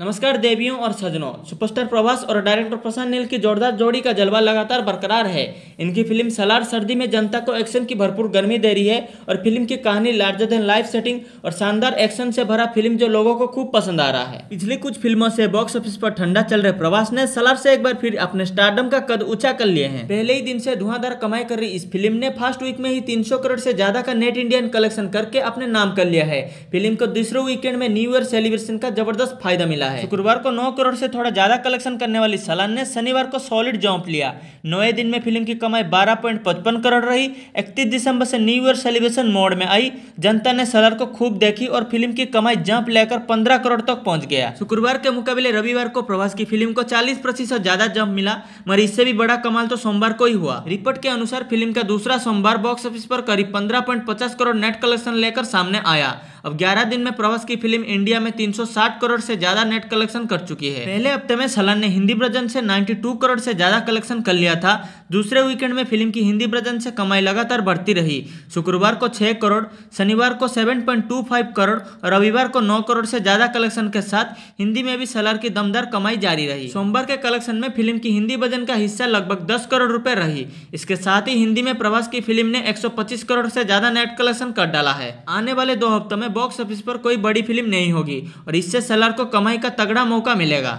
नमस्कार देवियों और सजनों सुपरस्टार प्रभास और डायरेक्टर प्रशांत नील की जोरदार जोड़ी का जलवा लगातार बरकरार है इनकी फिल्म सलार सर्दी में जनता को एक्शन की भरपूर गर्मी दे रही है और फिल्म की कहानी लार्जर देन लाइफ सेटिंग और शानदार एक्शन से भरा फिल्म जो लोगों को खूब पसंद आ रहा है पिछली कुछ फिल्मों से बॉक्स ऑफिस पर ठंडा चल रहे प्रवास ने सलार से एक बार फिर अपने स्टारडम का कद ऊंचा कर लिए हैं पहले ही दिन से धुआंधार कमाई कर रही इस फिल्म ने फर्स्ट वीक में ही तीन करोड़ से ज्यादा का नेट इंडियन कलेक्शन करके अपने नाम कर लिया है फिल्म को दूसरे वीकेंड में न्यू ईयर सेलिब्रेशन का जबरदस्त फायदा मिला है शुक्रवार को नौ करोड़ से थोड़ा ज्यादा कलेक्शन करने वाली सलान ने शनिवार को सॉलिड जॉम्प लिया नौ दिन में फिल्म की कमाई बारह पॉइंट पचपन करोड़ रही इकतीस दिसंबर से न्यू ईयर सेलिब्रेशन मोड में आई जनता ने सलार को खूब देखी और फिल्म की कमाई जंप लेकर पंद्रह करोड़ तक पहुंच गया शुक्रवार के मुकाबले रविवार को प्रभास की फिल्म को चालीस प्रतिशत ज्यादा जंप मिला मगर इससे भी बड़ा कमाल तो सोमवार को ही हुआ रिपोर्ट के अनुसार फिल्म का दूसरा सोमवार बॉक्स ऑफिस पर करीब पंद्रह करोड़ नेट कलेक्शन लेकर सामने आया अब 11 दिन में प्रवास की फिल्म इंडिया में 360 करोड़ से ज्यादा नेट कलेक्शन कर चुकी है पहले हफ्ते में सलन ने हिंदी ब्रजन से 92 करोड़ से ज्यादा कलेक्शन कर लिया था दूसरे वीकेंड में फिल्म की हिंदी ब्रजन से कमाई लगातार बढ़ती रही शुक्रवार को छह करोड़ शनिवार को सेवन करोड़ और रविवार को नौ करोड़ से ज्यादा कलेक्शन के साथ हिंदी में भी सलार की दमदार कमाई जारी रही सोमवार के कलेक्शन में फिल्म की हिंदी वजन का हिस्सा लगभग 10 करोड़ रुपए रही इसके साथ ही हिंदी में प्रवास की फिल्म ने 125 करोड़ से ज्यादा नेट कलेक्शन कर डाला है आने वाले दो हफ्तों में बॉक्स ऑफिस पर कोई बड़ी फिल्म नहीं होगी और इससे सलार को कमाई का तगड़ा मौका मिलेगा